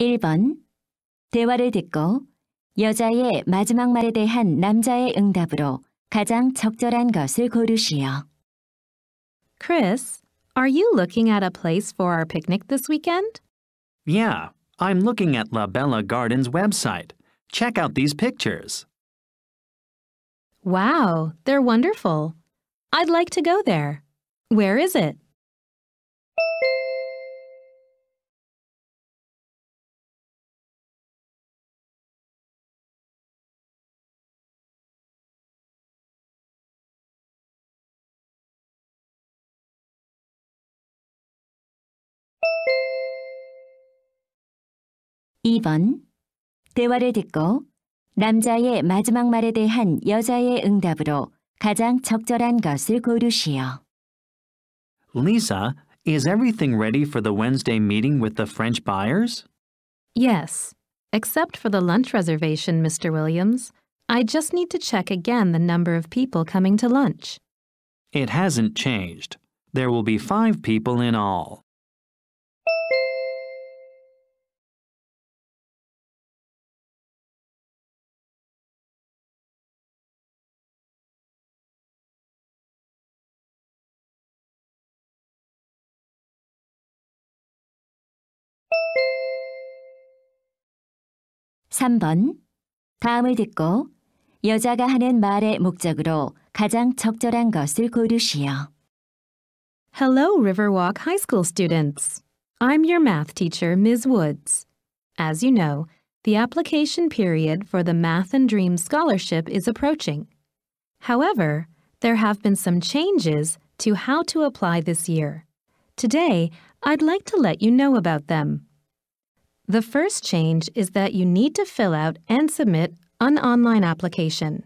1번 대화를 듣고 여자의 마지막 말에 대한 남자의 응답으로 가장 적절한 것을 고르시오. Chris, are you looking at a place for our picnic this weekend? Yeah, I'm looking at La Bella Gardens website. Check out these pictures. Wow, they're wonderful. I'd like to go there. Where is it? 2번 대화를 듣고 남자의 마지막 말에 대한 여자의 응답으로 가장 적절한 것을 고르시오. Lisa, is everything ready for the Wednesday meeting with the French buyers? Yes, except for the lunch reservation, Mr. Williams. I just need to check again the number of people coming to lunch. It hasn't changed. There will be five people in all. 3번 다음을 듣고 여자가 하는 말의 목적으로 가장 적절한 것을 고르시오. Hello, Riverwalk High School students. I'm your math teacher, Ms. Woods. As you know, the application period for the Math and Dreams Scholarship is approaching. However, there have been some changes to how to apply this year. Today, I'd like to let you know about them. The first change is that you need to fill out and submit an online application.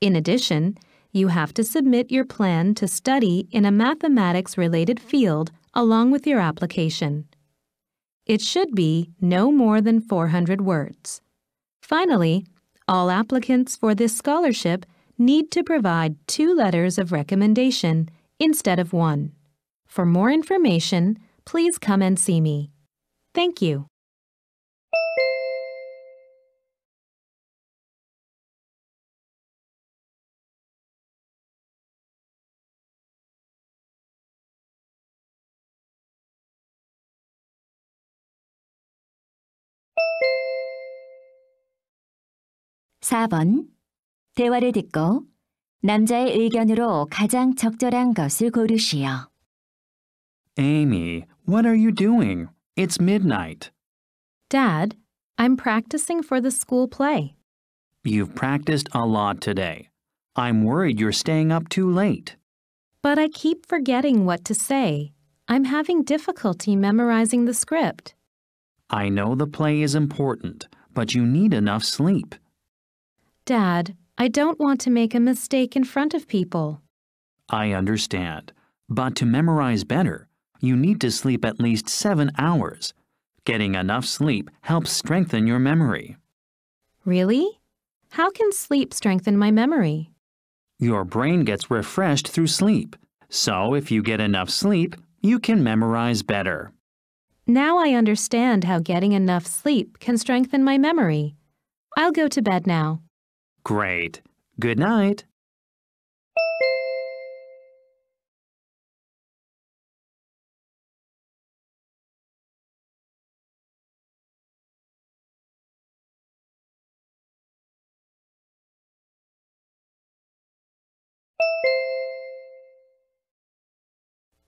In addition, you have to submit your plan to study in a mathematics-related field along with your application. It should be no more than 400 words. Finally, all applicants for this scholarship need to provide two letters of recommendation instead of one. For more information, please come and see me. Thank you. 4번 대화를 듣고 남자의 의견으로 가장 적절한 것을 고르시오. Amy, what are you doing? It's midnight. Dad, I'm practicing for the school play. You've practiced a lot today. I'm worried you're staying up too late. But I keep forgetting what to say. I'm having difficulty memorizing the script. I know the play is important, but you need enough sleep. Dad, I don't want to make a mistake in front of people. I understand. But to memorize better, you need to sleep at least seven hours. Getting enough sleep helps strengthen your memory. Really? How can sleep strengthen my memory? Your brain gets refreshed through sleep. So if you get enough sleep, you can memorize better. Now I understand how getting enough sleep can strengthen my memory. I'll go to bed now. Great. Good night.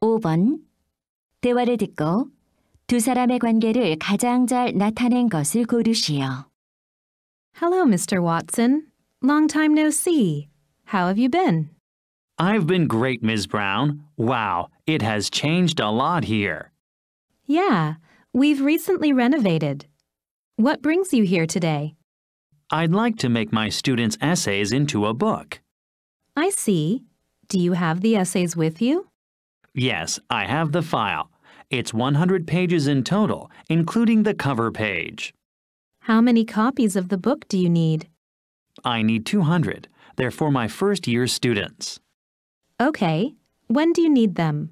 (5번) 대화를 듣고 두 사람의 관계를 가장 잘 나타낸 것을 고르시오. Hello, Mr. Watson. Long time no see. How have you been? I've been great, Ms. Brown. Wow, it has changed a lot here. Yeah, we've recently renovated. What brings you here today? I'd like to make my students' essays into a book. I see. Do you have the essays with you? Yes, I have the file. It's 100 pages in total, including the cover page. How many copies of the book do you need? I need 200. They're for my first year students. Okay. When do you need them?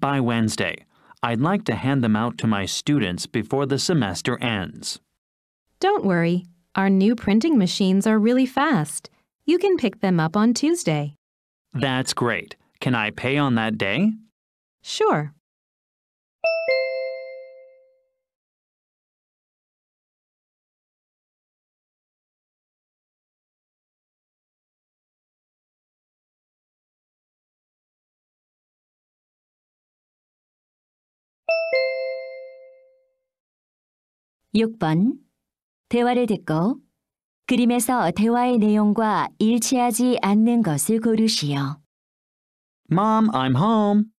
By Wednesday. I'd like to hand them out to my students before the semester ends. Don't worry. Our new printing machines are really fast. You can pick them up on Tuesday. That's great. Can I pay on that day? Sure. 6번 대화를 듣고 그림에서 대화의 내용과 일치하지 않는 것을 고르시오. Mom, I'm home.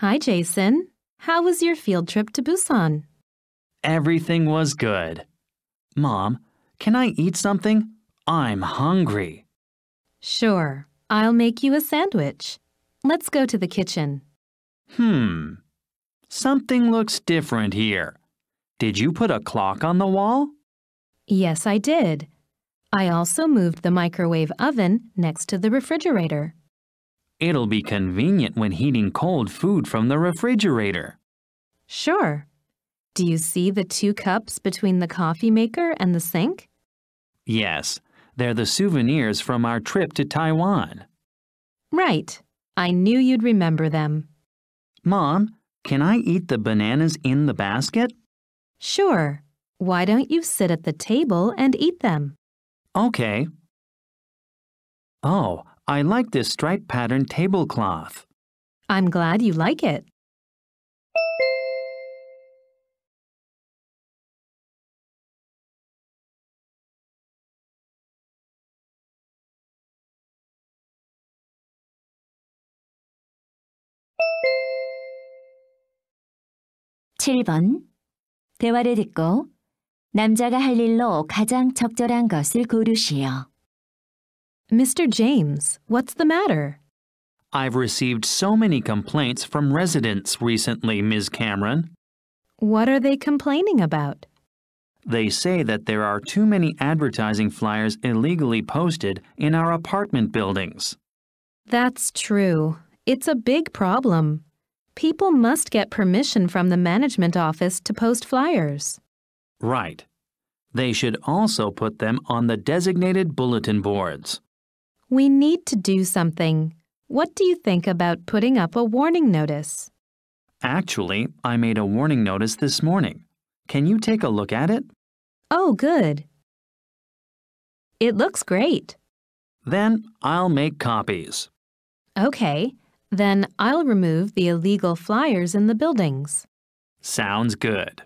Hi, Jason. How was your field trip to Busan? Everything was good. Mom, can I eat something? I'm hungry. Sure. I'll make you a sandwich. Let's go to the kitchen. Hmm. Something looks different here. Did you put a clock on the wall? Yes, I did. I also moved the microwave oven next to the refrigerator. It'll be convenient when heating cold food from the refrigerator. Sure. Do you see the two cups between the coffee maker and the sink? Yes. They're the souvenirs from our trip to Taiwan. Right. I knew you'd remember them. Mom, can I eat the bananas in the basket? Sure. Why don't you sit at the table and eat them? Okay. Oh, I like this stripe pattern tablecloth. I'm glad you like it. (7번) 대화를 듣고 남자가 할 일로 가장 적절한 것을 고르시오. Mr. James, what's the matter? I've received so many complaints from residents recently, Ms. Cameron. What are they complaining about? They say that there are too many advertising flyers illegally posted in our apartment buildings. That's true. It's a big problem people must get permission from the management office to post flyers. Right. They should also put them on the designated bulletin boards. We need to do something. What do you think about putting up a warning notice? Actually, I made a warning notice this morning. Can you take a look at it? Oh, good. It looks great. Then I'll make copies. Okay. Then I'll remove the illegal flyers in the buildings. Sounds good.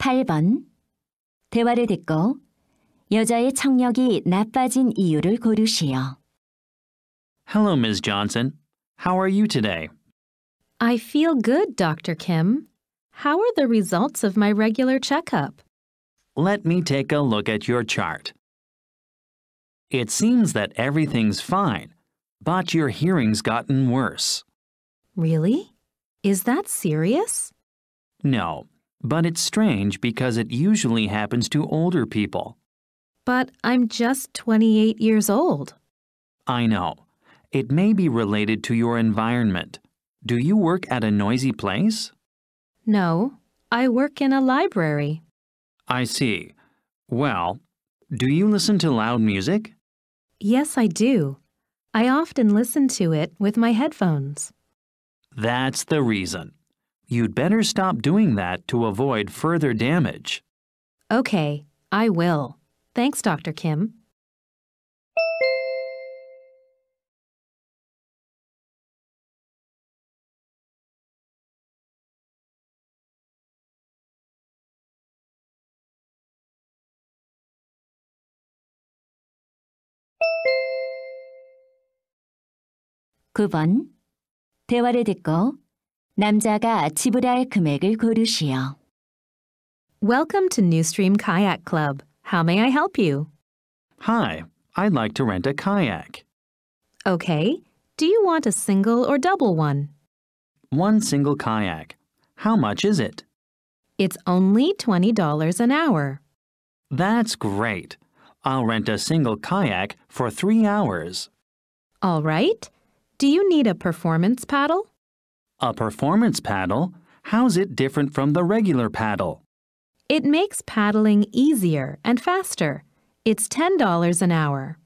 (8번) 대화를 듣고 여자의 청력이 나빠진 이유를 고르시오. Hello, Ms. Johnson. How are you today? I feel good, Dr. Kim. How are the results of my regular checkup? Let me take a look at your chart. It seems that everything's fine, but your hearing's gotten worse. Really? Is that serious? No, but it's strange because it usually happens to older people. But I'm just 28 years old. I know. It may be related to your environment. Do you work at a noisy place? No, I work in a library. I see. Well, do you listen to loud music? Yes, I do. I often listen to it with my headphones. That's the reason. You'd better stop doing that to avoid further damage. Okay, I will. Thanks, Dr. Kim. (9번) 대화를 듣고 남자가 지불할 금액을 고르시오. Welcome to Newstream Kayak Club. How may I help you? Hi, I'd like to rent a kayak. Okay, do you want a single or double one? One single kayak. How much is it? It's only $20 an hour. That's great. I'll rent a single kayak for three hours. All right. Do you need a performance paddle? A performance paddle? How's it different from the regular paddle? It makes paddling easier and faster. It's $10 an hour.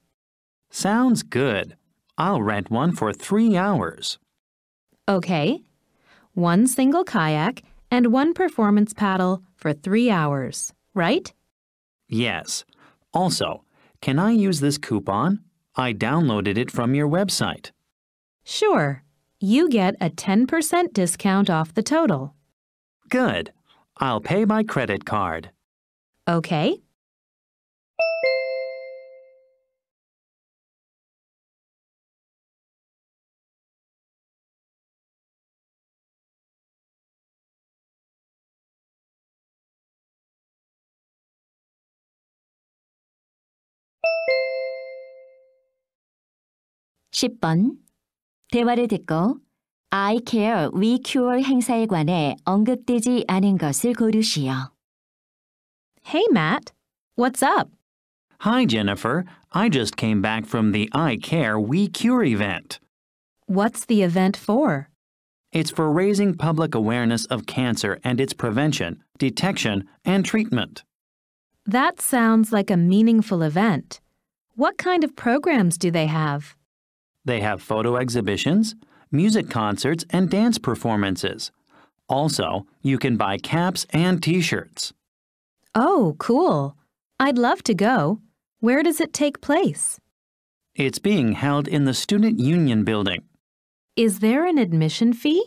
Sounds good. I'll rent one for three hours. Okay. One single kayak and one performance paddle for three hours, right? Yes. Also, can I use this coupon? I downloaded it from your website. Sure. You get a 10% discount off the total. Good. I'll pay by credit card. Okay. (10번) 대화를 듣고 I care we cure 행사에 관해 언급되지 않은 것을 고르시오. Hey, Matt. What's up? Hi, Jennifer. I just came back from the I Care We Cure event. What's the event for? It's for raising public awareness of cancer and its prevention, detection, and treatment. That sounds like a meaningful event. What kind of programs do they have? They have photo exhibitions, music concerts, and dance performances. Also, you can buy caps and t-shirts. Oh, cool. I'd love to go. Where does it take place? It's being held in the Student Union Building. Is there an admission fee?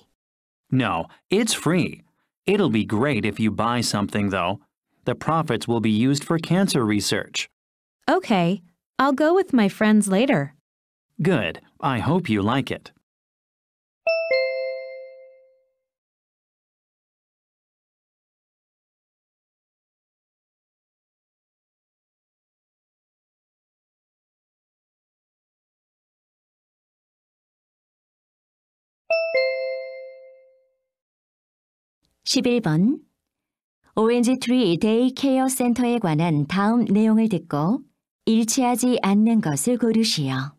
No, it's free. It'll be great if you buy something, though. The profits will be used for cancer research. Okay, I'll go with my friends later. Good. I hope you like it. 11번 데이 케어 센터에 관한 다음 내용을 듣고 일치하지 않는 것을 고르시오.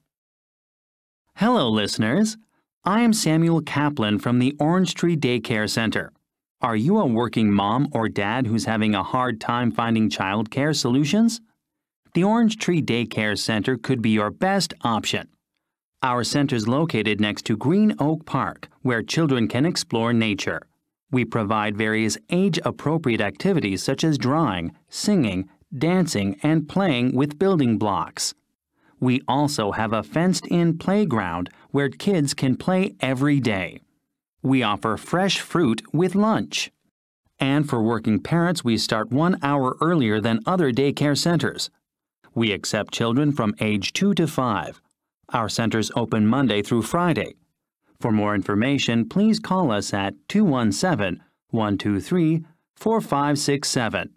Hello, listeners. I am Samuel Kaplan from the Orange Tree Daycare Center. Are you a working mom or dad who's having a hard time finding childcare solutions? The Orange Tree Daycare Center could be your best option. Our center is located next to Green Oak Park, where children can explore nature. We provide various age-appropriate activities such as drawing, singing, dancing, and playing with building blocks. We also have a fenced-in playground where kids can play every day. We offer fresh fruit with lunch. And for working parents, we start one hour earlier than other daycare centers. We accept children from age 2 to 5. Our centers open Monday through Friday. For more information, please call us at 217 123 4567.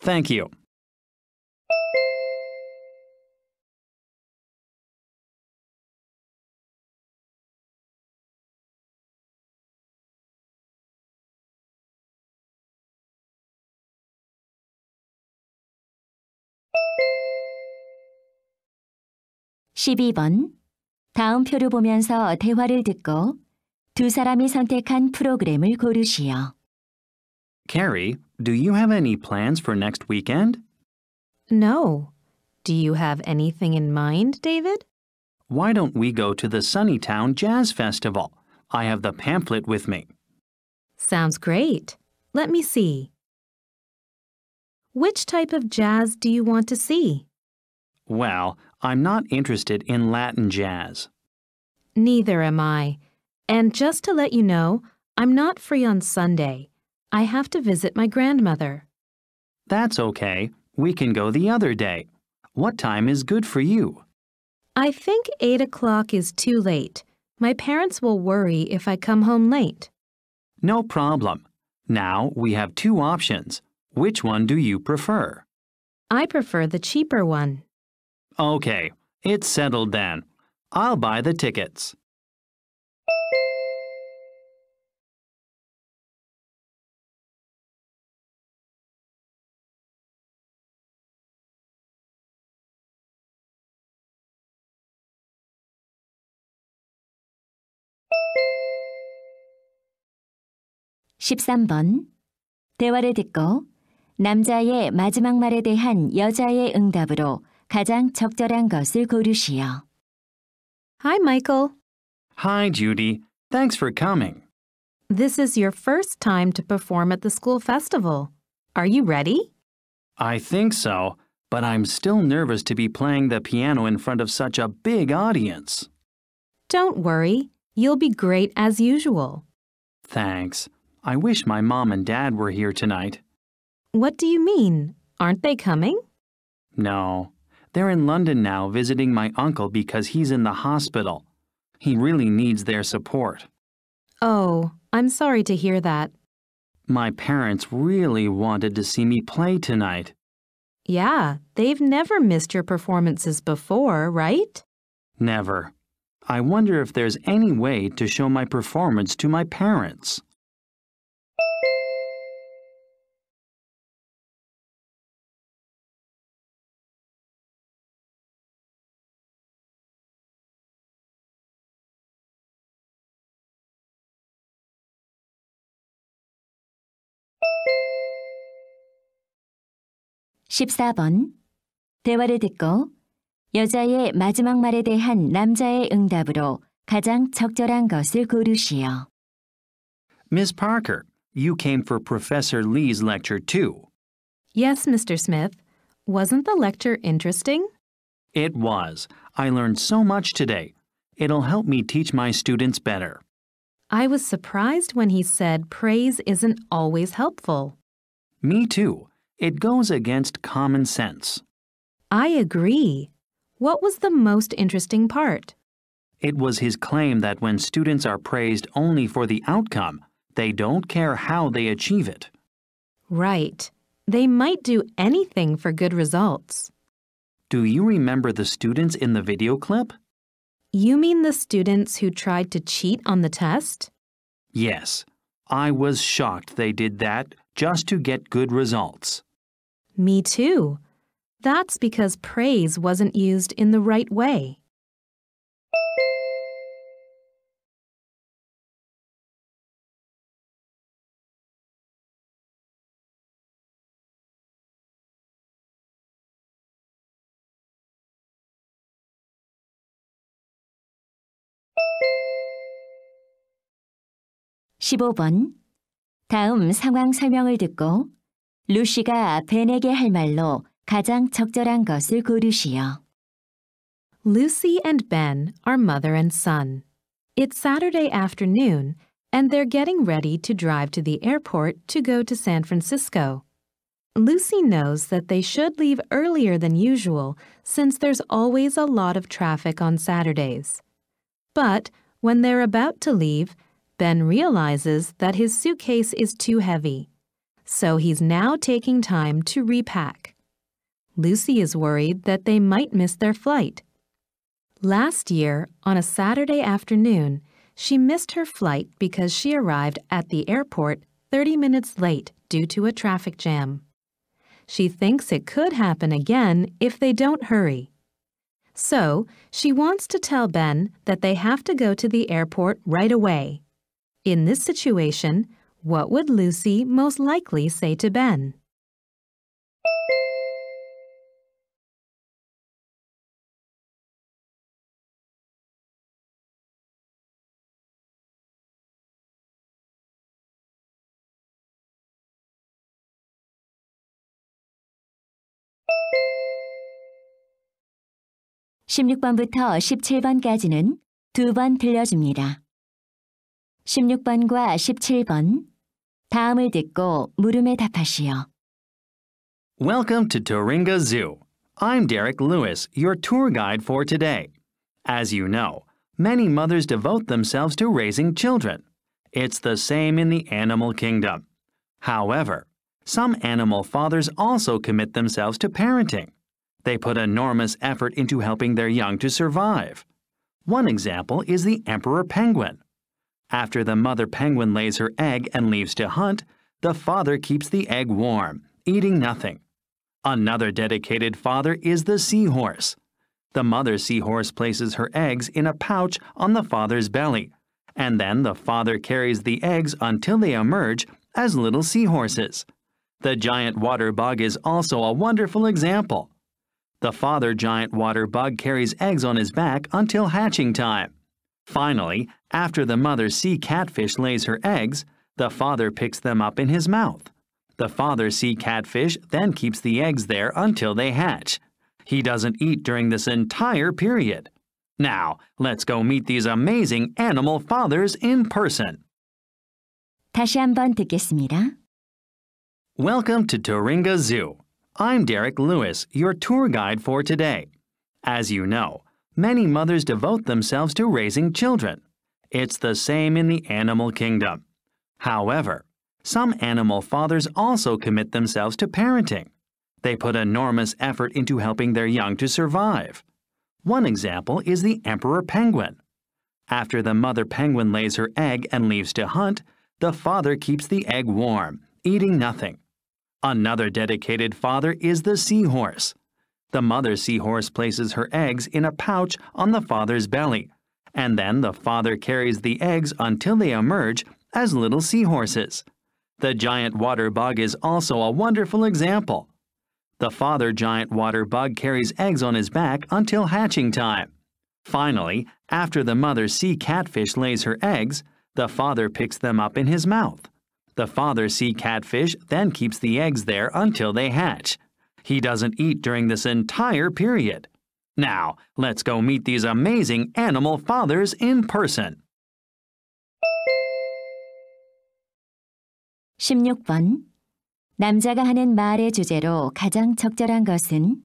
Thank you. (12번) 표를 보면서 대화를 듣고 두 사람이 선택한 프로그램을 고르시오. Carrie, do you have any plans for next weekend? No. Do you have anything in mind, David? Why don't we go to the Sunnytown Jazz Festival? I have the pamphlet with me. Sounds great. Let me see. Which type of jazz do you want to see? Well, I'm not interested in Latin jazz. Neither am I. And just to let you know, I'm not free on Sunday. I have to visit my grandmother. That's okay. We can go the other day. What time is good for you? I think 8 o'clock is too late. My parents will worry if I come home late. No problem. Now we have two options. Which one do you prefer? I prefer the cheaper one. Okay, it's settled then. I'll buy the tickets. 십삼 번 대화를 듣고 남자의 마지막 말에 대한 여자의 응답으로 가장 적절한 것을 고르시오. Hi, Michael. Hi, Judy. Thanks for coming. This is your first time to perform at the school festival. Are you ready? I think so, but I'm still nervous to be playing the piano in front of such a big audience. Don't worry. You'll be great as usual. Thanks. I wish my mom and dad were here tonight. What do you mean? Aren't they coming? No, they're in London now visiting my uncle because he's in the hospital. He really needs their support. Oh, I'm sorry to hear that. My parents really wanted to see me play tonight. Yeah, they've never missed your performances before, right? Never. I wonder if there's any way to show my performance to my parents. 14번 대화를 듣고 여자의 마지막 말에 대한 남자의 응답으로 가장 적절한 것을 고르시오. Miss Parker, you came for Professor Lee's lecture too. Yes, Mr. Smith. Wasn't the lecture interesting? It was. I learned so much today. It'll help me teach my students better. I was surprised when he said praise isn't always helpful. Me too. It goes against common sense. I agree. What was the most interesting part? It was his claim that when students are praised only for the outcome, they don't care how they achieve it. Right. They might do anything for good results. Do you remember the students in the video clip? You mean the students who tried to cheat on the test? Yes. I was shocked they did that just to get good results. Me too. That's because praise wasn't used in the right way. Fifteen. 다음 상황 설명을 듣고 루시가 벤에게 할 말로 가장 적절한 것을 고르시오. Lucy and Ben are mother and son. It's Saturday afternoon, and they're getting ready to drive to the airport to go to San Francisco. Lucy knows that they should leave earlier than usual since there's always a lot of traffic on Saturdays. But when they're about to leave, Ben realizes that his suitcase is too heavy so he's now taking time to repack. Lucy is worried that they might miss their flight. Last year, on a Saturday afternoon, she missed her flight because she arrived at the airport 30 minutes late due to a traffic jam. She thinks it could happen again if they don't hurry. So, she wants to tell Ben that they have to go to the airport right away. In this situation, What would Lucy most likely say to Ben? (16번부터) (17번까지는) 두 번 들려줍니다. (16번과) (17번) 다음을 듣고 물음에 답하시오. Welcome to Turinga Zoo. I'm Derek Lewis, your tour guide for today. As you know, many mothers devote themselves to raising children. It's the same in the animal kingdom. However, some animal fathers also commit themselves to parenting. They put enormous effort into helping their young to survive. One example is the emperor penguin. After the mother penguin lays her egg and leaves to hunt, the father keeps the egg warm, eating nothing. Another dedicated father is the seahorse. The mother seahorse places her eggs in a pouch on the father's belly, and then the father carries the eggs until they emerge as little seahorses. The giant water bug is also a wonderful example. The father giant water bug carries eggs on his back until hatching time. Finally, after the mother sea catfish lays her eggs, the father picks them up in his mouth. The father sea catfish then keeps the eggs there until they hatch. He doesn't eat during this entire period. Now, let's go meet these amazing animal fathers in person. 다시 한번 듣겠습니다. Welcome to Turinga Zoo. I'm Derek Lewis, your tour guide for today. As you know, many mothers devote themselves to raising children. It's the same in the animal kingdom. However, some animal fathers also commit themselves to parenting. They put enormous effort into helping their young to survive. One example is the emperor penguin. After the mother penguin lays her egg and leaves to hunt, the father keeps the egg warm, eating nothing. Another dedicated father is the seahorse. The mother seahorse places her eggs in a pouch on the father's belly, and then the father carries the eggs until they emerge as little seahorses. The giant water bug is also a wonderful example. The father giant water bug carries eggs on his back until hatching time. Finally, after the mother sea catfish lays her eggs, the father picks them up in his mouth. The father sea catfish then keeps the eggs there until they hatch. He doesn't eat during this entire period. Now, let's go meet these amazing animal fathers in person. 16번 남자가 하는 말의 주제로 가장 적절한 것은